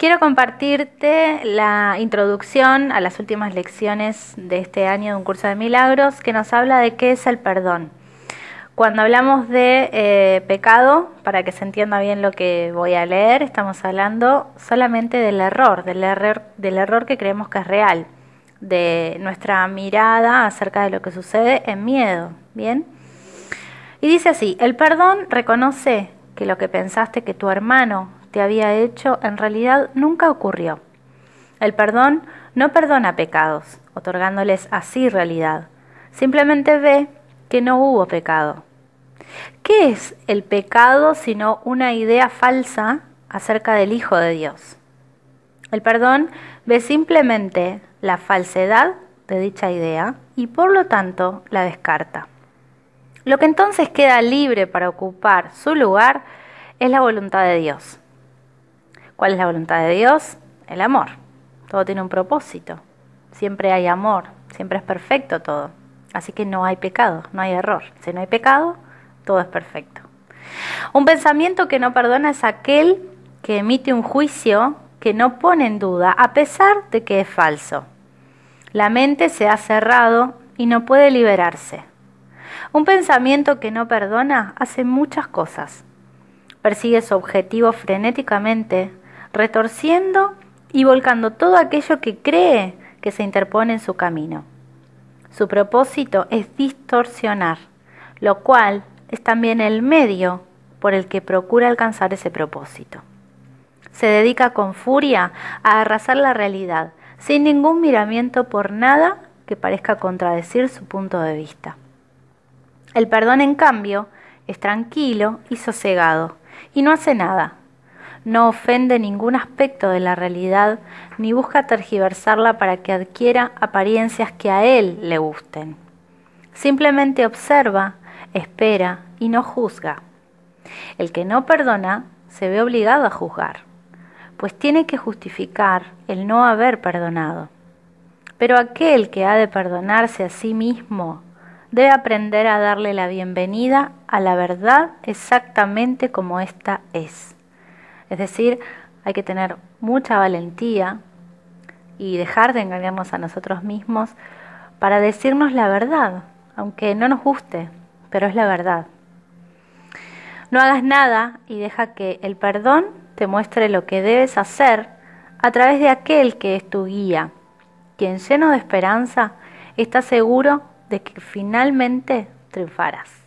Quiero compartirte la introducción a las últimas lecciones de este año de un curso de milagros que nos habla de qué es el perdón. Cuando hablamos de eh, pecado, para que se entienda bien lo que voy a leer, estamos hablando solamente del error, del error, del error que creemos que es real, de nuestra mirada acerca de lo que sucede en miedo, ¿bien? Y dice así, el perdón reconoce que lo que pensaste que tu hermano te había hecho en realidad nunca ocurrió. El perdón no perdona pecados, otorgándoles así realidad. Simplemente ve que no hubo pecado. ¿Qué es el pecado sino una idea falsa acerca del Hijo de Dios? El perdón ve simplemente la falsedad de dicha idea y por lo tanto la descarta. Lo que entonces queda libre para ocupar su lugar es la voluntad de Dios. ¿Cuál es la voluntad de Dios? El amor. Todo tiene un propósito. Siempre hay amor, siempre es perfecto todo. Así que no hay pecado, no hay error. Si no hay pecado, todo es perfecto. Un pensamiento que no perdona es aquel que emite un juicio que no pone en duda a pesar de que es falso. La mente se ha cerrado y no puede liberarse. Un pensamiento que no perdona hace muchas cosas. Persigue su objetivo frenéticamente, retorciendo y volcando todo aquello que cree que se interpone en su camino. Su propósito es distorsionar, lo cual es también el medio por el que procura alcanzar ese propósito. Se dedica con furia a arrasar la realidad, sin ningún miramiento por nada que parezca contradecir su punto de vista. El perdón, en cambio, es tranquilo y sosegado, y no hace nada, no ofende ningún aspecto de la realidad ni busca tergiversarla para que adquiera apariencias que a él le gusten. Simplemente observa, espera y no juzga. El que no perdona se ve obligado a juzgar, pues tiene que justificar el no haber perdonado. Pero aquel que ha de perdonarse a sí mismo debe aprender a darle la bienvenida a la verdad exactamente como ésta es. Es decir, hay que tener mucha valentía y dejar de engañarnos a nosotros mismos para decirnos la verdad, aunque no nos guste, pero es la verdad. No hagas nada y deja que el perdón te muestre lo que debes hacer a través de aquel que es tu guía, quien lleno de esperanza está seguro de que finalmente triunfarás.